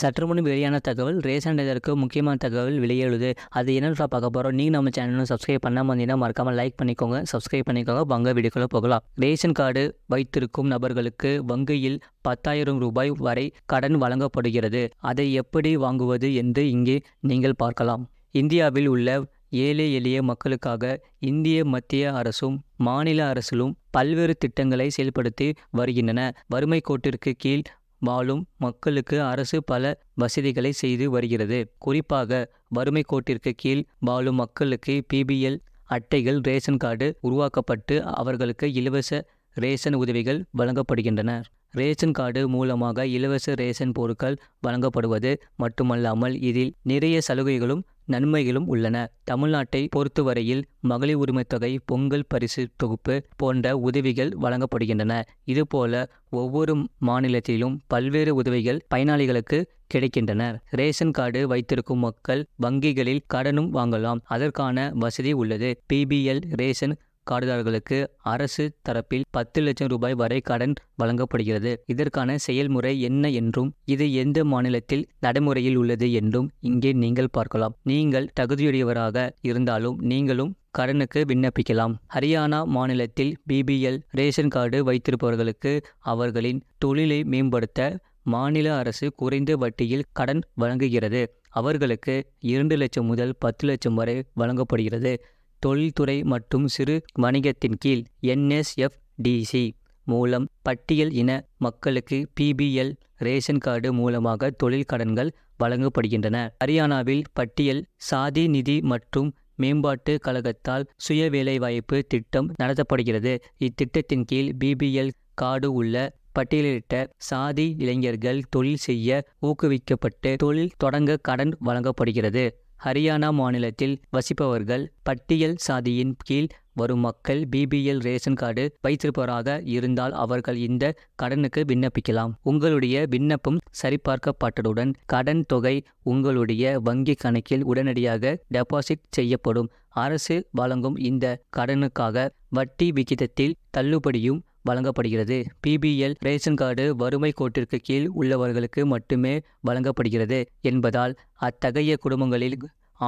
சற்று முன் வெளியான தகவல் ரேஷன் இதற்கு முக்கியமான தகவல் வெளியேழுது அது என்னென்னு பார்க்க போகிறோம் நீங்கள் நம்ம சேனலும் சப்ஸ்கிரைப் பண்ணாமல் வந்தீங்கன்னா மறக்காமல் லைக் பண்ணிக்கோங்க சப்ஸ்கிரைப் பண்ணிக்கோங்க வங்க வீடியோக்குள்ளே போகலாம் ரேஷன் கார்டு வைத்திருக்கும் நபர்களுக்கு வங்கியில் பத்தாயிரம் ரூபாய் வரை கடன் வழங்கப்படுகிறது அதை எப்படி வாங்குவது என்று இங்கே நீங்கள் பார்க்கலாம் இந்தியாவில் உள்ள ஏழை எளிய மக்களுக்காக இந்திய மத்திய அரசும் மாநில அரசிலும் பல்வேறு திட்டங்களை செயல்படுத்தி வருகின்றன வறுமை கோட்டிற்கு கீழ் வாழும் மக்களுக்கு அரசு பல வசதிகளை செய்து வருகிறது குறிப்பாக வறுமை கோட்டிற்கு கீழ் வாழும் மக்களுக்கு பிபிஎல் அட்டைகள் ரேஷன் கார்டு உருவாக்கப்பட்டு அவர்களுக்கு இலவச ரேஷன் உதவிகள் வழங்கப்படுகின்றன ரேஷன் கார்டு மூலமாக இலவச ரேஷன் பொருட்கள் வழங்கப்படுவது மட்டுமல்லாமல் இதில் நிறைய சலுகைகளும் நன்மைகளும் உள்ளன தமிழ்நாட்டை பொறுத்தவரையில் மகளிர் உரிமை தொகை பொங்கல் பரிசு தொகுப்பு போன்ற உதவிகள் வழங்கப்படுகின்றன இதுபோல ஒவ்வொரு மாநிலத்திலும் பல்வேறு உதவிகள் பயனாளிகளுக்கு கிடைக்கின்றன ரேஷன் கார்டு வைத்திருக்கும் மக்கள் வங்கிகளில் கடனும் வாங்கலாம் அதற்கான வசதி உள்ளது பிபிஎல் ரேஷன் கார்டுதாரர்களுக்கு அரசு தரப்பில் பத்து லட்சம் ரூபாய் வரை கடன் வழங்கப்படுகிறது இதற்கான செயல்முறை என்ன என்றும் இது எந்த மாநிலத்தில் நடைமுறையில் உள்ளது என்றும் இங்கே நீங்கள் பார்க்கலாம் நீங்கள் தகுதியுடையவராக இருந்தாலும் நீங்களும் கடனுக்கு விண்ணப்பிக்கலாம் ஹரியானா மாநிலத்தில் பிபிஎல் ரேஷன் கார்டு வைத்திருப்பவர்களுக்கு அவர்களின் தொழிலை மேம்படுத்த மாநில அரசு குறைந்த வட்டியில் கடன் வழங்குகிறது அவர்களுக்கு இரண்டு லட்சம் முதல் பத்து லட்சம் வரை வழங்கப்படுகிறது தொழில்துறை மற்றும் சிறு வணிகத்தின் கீழ் என்எஸ்எஃப்டிசி மூலம் பட்டியல் இன மக்களுக்கு பிபிஎல் ரேஷன் கார்டு மூலமாக தொழில் கடன்கள் வழங்கப்படுகின்றன ஹரியானாவில் பட்டியல் சாதி நிதி மற்றும் மேம்பாட்டு கழகத்தால் சுய வேலைவாய்ப்பு திட்டம் நடத்தப்படுகிறது இத்திட்டத்தின் கீழ் பிபிஎல் கார்டு உள்ள பட்டியலிட்ட சாதி இளைஞர்கள் தொழில் செய்ய ஊக்குவிக்கப்பட்டு தொழில் தொடங்க கடன் வழங்கப்படுகிறது ஹரியானா மாநிலத்தில் வசிப்பவர்கள் பட்டியல் சாதியின் கீழ் வரும் மக்கள் பிபிஎல் ரேஷன் கார்டு வைத்திருப்பவராக இருந்தால் அவர்கள் இந்த கடனுக்கு விண்ணப்பிக்கலாம் உங்களுடைய விண்ணப்பம் சரிபார்க்கப்பட்டதுடன் கடன் தொகை உங்களுடைய வங்கி கணக்கில் உடனடியாக டெபாசிட் செய்யப்படும் அரசு வழங்கும் இந்த கடனுக்காக வட்டி விகிதத்தில் தள்ளுபடியும் வழங்கப்படுகிறது பிபிஎல் ரேஷன் கார்டு வறுமை கோட்டிற்கு கீழ் உள்ளவர்களுக்கு மட்டுமே வழங்கப்படுகிறது என்பதால் அத்தகைய குடும்பங்களில்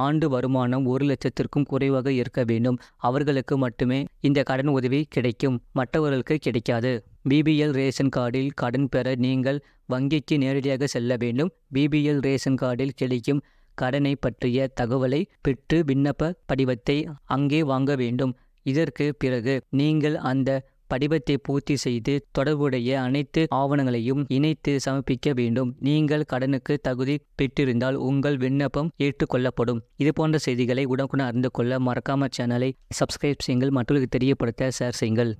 ஆண்டு வருமானம் ஒரு லட்சத்திற்கும் குறைவாக இருக்க வேண்டும் அவர்களுக்கு மட்டுமே இந்த கடன் உதவி கிடைக்கும் மற்றவர்களுக்கு கிடைக்காது பிபிஎல் ரேஷன் கார்டில் கடன் பெற நீங்கள் வங்கிக்கு நேரடியாக செல்ல வேண்டும் பிபிஎல் ரேஷன் கார்டில் கிடைக்கும் கடனை பற்றிய தகவலை பெற்று விண்ணப்ப படிவத்தை அங்கே வாங்க வேண்டும் இதற்கு பிறகு நீங்கள் அந்த படிவத்தை பூர்த்தி செய்து தொடர்புடைய அனைத்து ஆவணங்களையும் இணைத்து சமர்ப்பிக்க வேண்டும் நீங்கள் கடனுக்கு தகுதி பெற்றிருந்தால் உங்கள் விண்ணப்பம் ஏற்றுக்கொள்ளப்படும் இது போன்ற செய்திகளை உடனுக்குடன் அறிந்து கொள்ள மறக்காமல் சேனலை சப்ஸ்கிரைப் செய்யுங்கள் மற்றவர்களுக்கு தெரியப்படுத்த ஷேர் செய்யுங்கள்